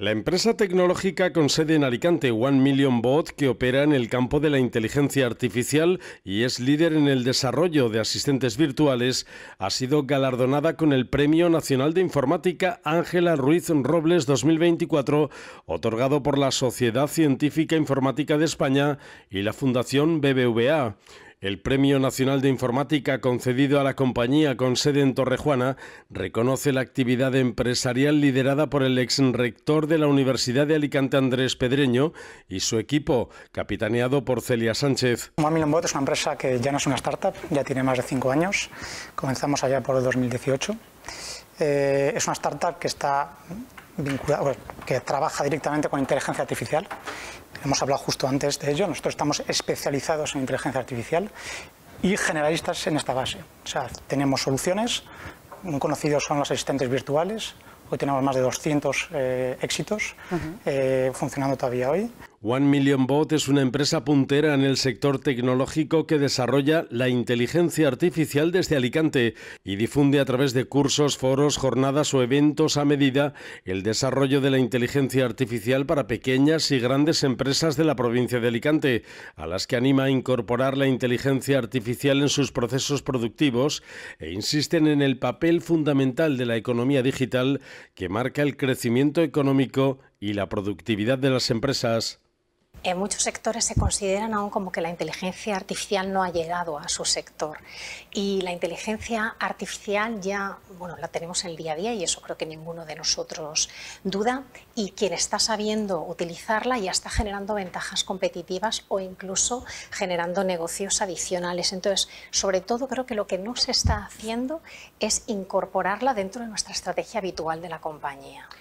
La empresa tecnológica con sede en Alicante, One Million Bot, que opera en el campo de la inteligencia artificial y es líder en el desarrollo de asistentes virtuales, ha sido galardonada con el Premio Nacional de Informática Ángela Ruiz Robles 2024, otorgado por la Sociedad Científica Informática de España y la Fundación BBVA. El Premio Nacional de Informática concedido a la compañía con sede en Torrejuana reconoce la actividad empresarial liderada por el ex rector de la Universidad de Alicante Andrés Pedreño y su equipo, capitaneado por Celia Sánchez. Mamilonbot es una empresa que ya no es una startup, ya tiene más de cinco años. Comenzamos allá por el 2018. Eh, es una startup que está vinculada, que trabaja directamente con inteligencia artificial hemos hablado justo antes de ello, nosotros estamos especializados en inteligencia artificial y generalistas en esta base. O sea, tenemos soluciones, muy conocidos son los asistentes virtuales, hoy tenemos más de 200 eh, éxitos eh, funcionando todavía hoy. One Million Bot es una empresa puntera en el sector tecnológico que desarrolla la inteligencia artificial desde Alicante y difunde a través de cursos, foros, jornadas o eventos a medida el desarrollo de la inteligencia artificial para pequeñas y grandes empresas de la provincia de Alicante, a las que anima a incorporar la inteligencia artificial en sus procesos productivos e insisten en el papel fundamental de la economía digital que marca el crecimiento económico y la productividad de las empresas en muchos sectores se consideran aún como que la inteligencia artificial no ha llegado a su sector. Y la inteligencia artificial ya, bueno, la tenemos en el día a día y eso creo que ninguno de nosotros duda. Y quien está sabiendo utilizarla ya está generando ventajas competitivas o incluso generando negocios adicionales. Entonces, sobre todo creo que lo que no se está haciendo es incorporarla dentro de nuestra estrategia habitual de la compañía.